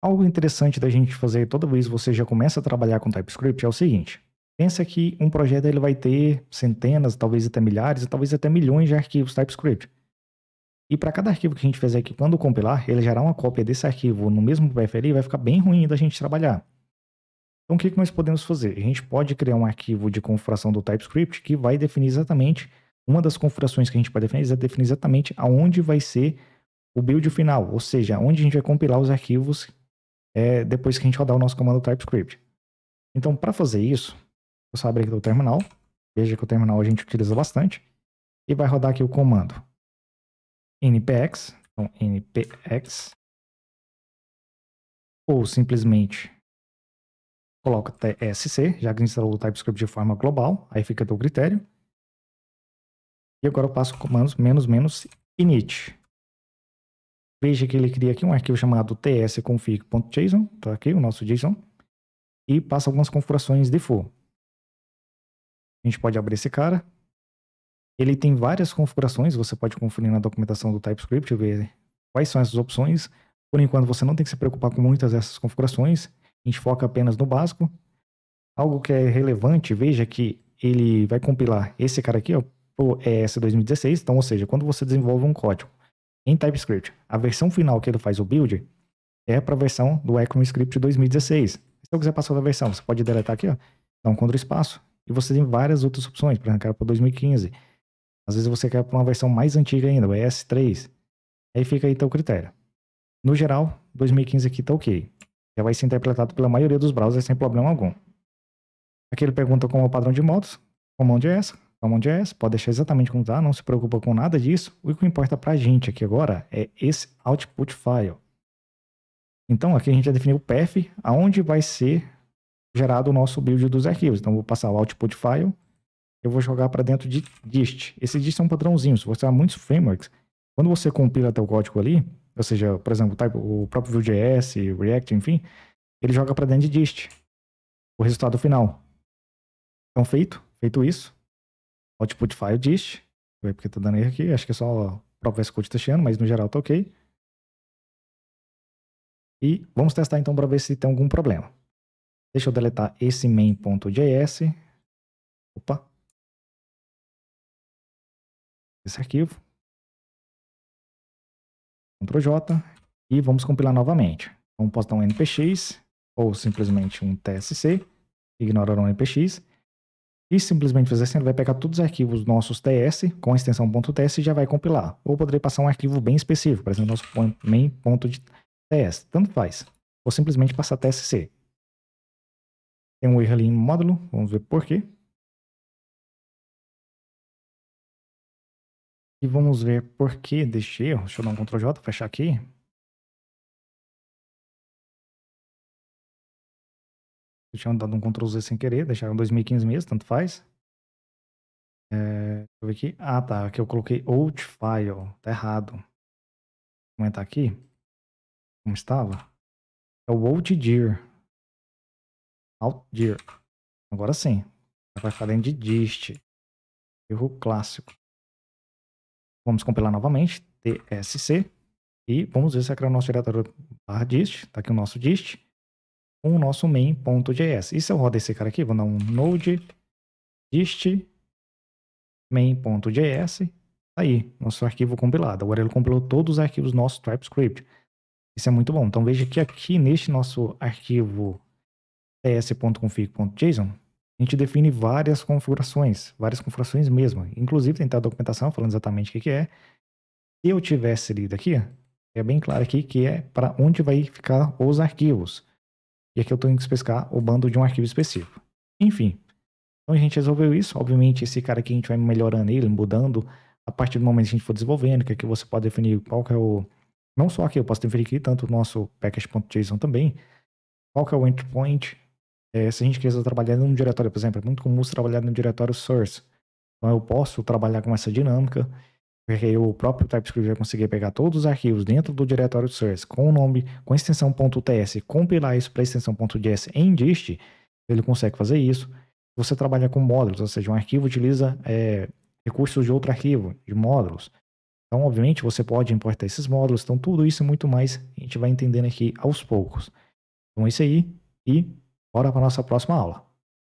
Algo interessante da gente fazer toda vez que você já começa a trabalhar com TypeScript é o seguinte: pensa que um projeto ele vai ter centenas, talvez até milhares, talvez até milhões de arquivos TypeScript. E para cada arquivo que a gente fizer aqui, quando compilar, ele gerar uma cópia desse arquivo no mesmo PFL vai ficar bem ruim da gente trabalhar. Então o que, que nós podemos fazer? A gente pode criar um arquivo de configuração do TypeScript que vai definir exatamente, uma das configurações que a gente pode definir é definir exatamente aonde vai ser o build final, ou seja, onde a gente vai compilar os arquivos é, depois que a gente rodar o nosso comando TypeScript. Então, para fazer isso, eu só abrir aqui do terminal. Veja que o terminal a gente utiliza bastante. E vai rodar aqui o comando npx, então npx, ou simplesmente coloca tsc, já que instalou o TypeScript de forma global, aí fica do critério. E agora eu passo comandos menos menos init. Veja que ele cria aqui um arquivo chamado tsconfig.json, tá aqui o nosso JSON, e passa algumas configurações default. A gente pode abrir esse cara. Ele tem várias configurações, você pode conferir na documentação do TypeScript, ver quais são essas opções. Por enquanto, você não tem que se preocupar com muitas dessas configurações, a gente foca apenas no básico. Algo que é relevante, veja que ele vai compilar esse cara aqui, o ES 2016, então, ou seja, quando você desenvolve um código em TypeScript. A versão final que ele faz o build é para a versão do ECMAScript 2016. Se eu quiser passar da versão, você pode deletar aqui, ó, dar um contra espaço. E você tem várias outras opções, por exemplo, quero para 2015. Às vezes você quer para uma versão mais antiga ainda, o ES3. Aí fica aí teu critério. No geral, 2015 aqui está ok. Já vai ser interpretado pela maioria dos browsers sem problema algum. Aqui ele pergunta como é o padrão de modos, comando é essa, Common.js, então, é pode deixar exatamente como está, não se preocupa com nada disso. O que importa para a gente aqui agora é esse output file. Então, aqui a gente já definiu o path, aonde vai ser gerado o nosso build dos arquivos. Então, vou passar o output file, eu vou jogar para dentro de dist. Esse dist é um padrãozinho, se você usar muitos frameworks, quando você compila teu código ali, ou seja, por exemplo, o próprio Vue.js, React, enfim, ele joga para dentro de dist o resultado final. Então, feito, feito isso, output file dist, porque tá dando erro aqui, acho que é só o próprio VS Code testeando, mas no geral tá ok. E vamos testar então para ver se tem algum problema. Deixa eu deletar esse main.js. Opa. Esse arquivo. Ctrl J. E vamos compilar novamente. Então posso dar um npx ou simplesmente um tsc. Ignorar o npx e simplesmente fazer assim, ele vai pegar todos os arquivos nossos TS com a extensão .ts e já vai compilar. Ou poderia passar um arquivo bem específico, por exemplo, nosso main.ts, tanto faz. Ou simplesmente passar TSC. Tem um erro ali em módulo, vamos ver por quê. E vamos ver por que deixei. erro. Deixa eu dar um Ctrl J, fechar aqui. Eu tinha dado um Ctrl Z sem querer, deixaram 2015 mesmo, tanto faz. É, deixa eu ver aqui. Ah, tá. Aqui eu coloquei old file. Tá errado. Vou aumentar aqui. Como estava? É o old dir. Alt dir. Agora sim. Vai ficar dentro de dist. Erro clássico. Vamos compilar novamente. TSC. E vamos ver se é o nosso diretório barra dist. Tá aqui o nosso dist com o nosso main.js. E se eu rodar esse cara aqui, vou dar um node dist main.js, tá aí, nosso arquivo compilado. Agora ele compilou todos os arquivos nosso TypeScript. Isso é muito bom. Então veja que aqui neste nosso arquivo ts.config.json, a gente define várias configurações, várias configurações mesmo. Inclusive tem a documentação falando exatamente o que é. Se eu tivesse lido aqui, é bem claro aqui que é para onde vai ficar os arquivos. E aqui eu tenho que especificar o bando de um arquivo específico. Enfim, então a gente resolveu isso. Obviamente, esse cara aqui a gente vai melhorando ele, mudando a partir do momento que a gente for desenvolvendo, que aqui você pode definir qual que é o. Não só aqui, eu posso definir aqui tanto o nosso package.json também, qual que é o endpoint. É, se a gente quiser trabalhar num diretório, por exemplo, é muito comum trabalhar no diretório source. Então eu posso trabalhar com essa dinâmica porque o próprio TypeScript vai conseguir pegar todos os arquivos dentro do diretório source com o nome, com a extensão .ts, compilar isso para a extensão .js em dist, ele consegue fazer isso. Você trabalha com módulos, ou seja, um arquivo utiliza é, recursos de outro arquivo, de módulos. Então, obviamente, você pode importar esses módulos, então tudo isso e muito mais a gente vai entendendo aqui aos poucos. Então é isso aí e bora para a nossa próxima aula.